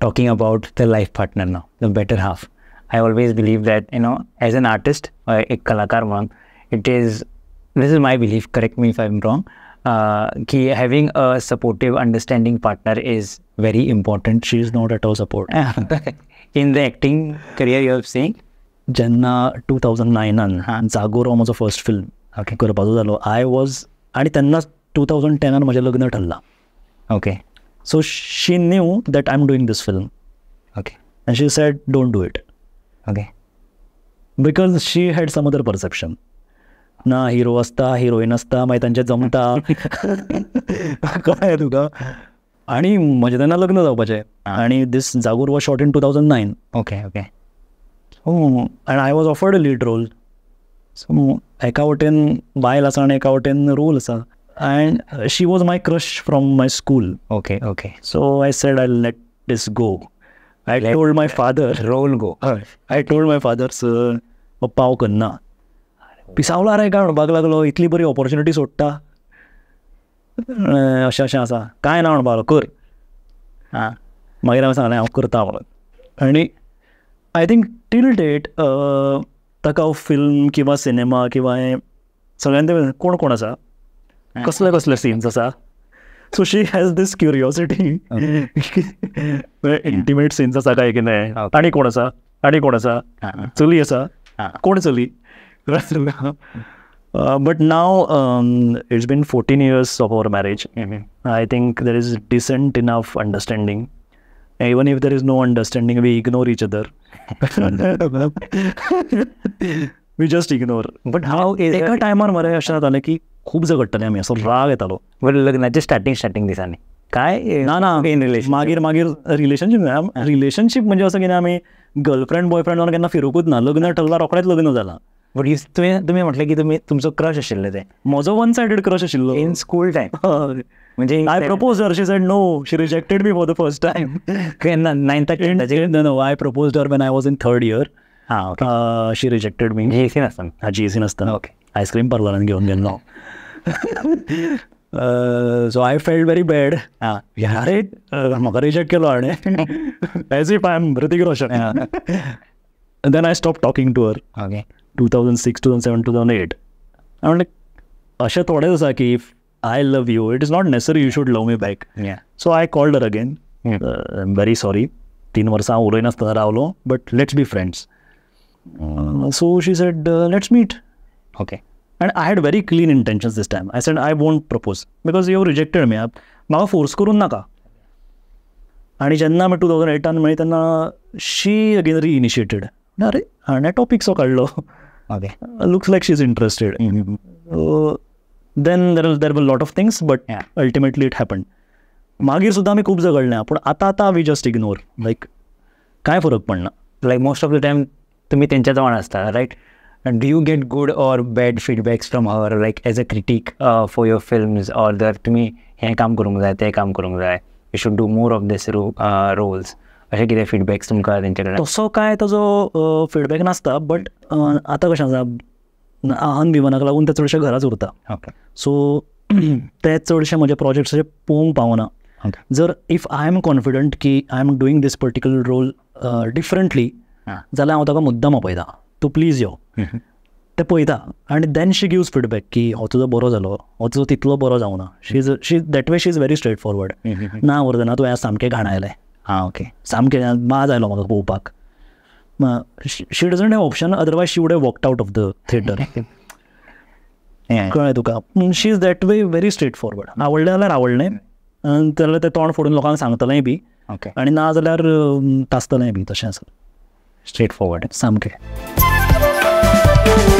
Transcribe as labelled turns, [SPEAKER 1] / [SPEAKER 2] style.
[SPEAKER 1] talking about the life partner now, the better half. I always believe that, you know, as an artist, or uh, a kalakar, it is, this is my belief, correct me if I'm wrong, uh, ki having a supportive, understanding partner is very important. She is not at all supportive. In the acting career, you have seen? Jenna 2009 an जागोराव म्हजो first film करपाचो जालो I was आणि तेन्नाच Okay. So she knew that I am this film. Film okay she said, don't do it okay because she had some other perception ना hero असता heroine असता मागीर तांचे जमता कळ्ळें तुका आणि म्हजें तेन्ना लग्न जावपाचें आनी दीस जागूर was shot in two thousand nine okay okay आनी I was offered a lead role so एका वटेन बायल आसा आनी एका वटेन रोल आसा and she was my crush from my school. Okay, okay. So I said I'll let this go. I told my father. Roll go. I told my father, sir, pao karna. पिसावला रे काय म्हणून बघ लागलो इतली बरी opportunity सोडटा अशें अशें आसा कांय ना म्हणपा कर आं मागीर हांवें सांगलें हांव करता म्हणून आनी आय थिंक टील डेट ताका हांव फिल्म किंवां सिनेमा किंवां हें सगळ्यांत कोण कोण आसा कसले कसले सीन्स आसा so she has this curiosity intimate scenes आसा काय कितें आनी कोण आसा आनी कोण आसा चली आसा कोण चली but now it's been fourteen years of our marriage I think there is decent enough understanding even if there is no understanding we ignore each other we just ignore but how एका टायमार मरे अशें जातालें की खूप झगडटले आम्ही असं राग येतालो बरं लग्नाचे स्टार्टिंग स्टार्टिंग दिसांनी काय ना ना रिलेशन मागीर मागीर रिलेशनशिप रिलेशनशीप म्हणजे असं की आम्ही गर्लफ्रेंड बॉयफ्रेंड वांगडा केन्ना फिरूकूच ना लग्न ठरला रोखडेच लग्न झाला बट इफ तुम्ही तुमी म्हटलें की तुम्ही तुमचो क्रश आशिल्लें ते म्हजो वन सायडेड क्रश आशिल्लो इन स्कूल टायम म्हणजे I propose her she said no she rejected me for the first time केन्ना no I propose her when I was in third year हा शी रिजेक्टेड मी जी नसतं हा जी एसीन नसतं okay ice cream परवरान घेवन गेल्लो so I felt very bad आं अरे म्हाका रिजेक्ट केलो हाणें as if I am Hrithik Roshan then I stop talking to her okay two thousand six two thousand seven two thousand eight हांव म्हणलें अशें थोडेंच आसा की if I love you it is not necessary you should love me back so I called her again I am very sorry तीन वर्सां हांव उलयनासतना रावलो but let's be friends so she said let's meet okay and I had very clean intentions this time I said, I won't propose because you rejected me मला force करून नका आणि जेव्हा मी टू थाउजंड एटान मिळेल त्यांना शी अगेन री इनिशिएटेड अरे topic so काढलो okay looks like she is interested then there there were lot of things but ultimately it happen मागीर सुद्धा आम्ही खूप जगळले पण आता आता वी जस्ट इग्नोर लाईक काय फरक पडना like most of the time तुम्ही त्यांच्या जवळ असता right do you get good or bad feedbacks from her like as a critic uh, for your films or the तुम्ही हे काम करूंक जाय ते काम करूंक जाय you should do more of this roles अशें कितें फिडबॅक्स तुमकां तेंचे कडेन तसो काय ताजो फिडबॅक नासता बट आतां कशें आसा आहन विमानाक लागून ते चडशे घराच उरता सो ते चडशे म्हजे प्रोजेक्ट्स अशे पोवंक पावना जर इफ आय एम कॉन्फिडंट की I am doing this particular role differently जाल्यार हांव ताका मुद्दम आपयतां टू प्लीज यो ते पळयता आणि देन शी गिव्स फिडबॅक की हो तुझो बरो जालो हो तुझो तितलो बरो ना she is she that way she is very straight forward ना वर्धना तुवें आज सामकें घाण आयलें आं ओके सामकें माज आयलो म्हाका पळोवपाक she doesn't have option otherwise she would have walked out of the theatre कळ्ळें तुका she is that way very straight forward आवडलें जाल्यार आवडलें जाल्यार तें तोंड फोडून लोकांक सांगतलेंय बी ओके आनी ना जाल्यार तासतलेंय बी तशें आसा स्ट्रेट फॉरवर्ड सामकें Thank you.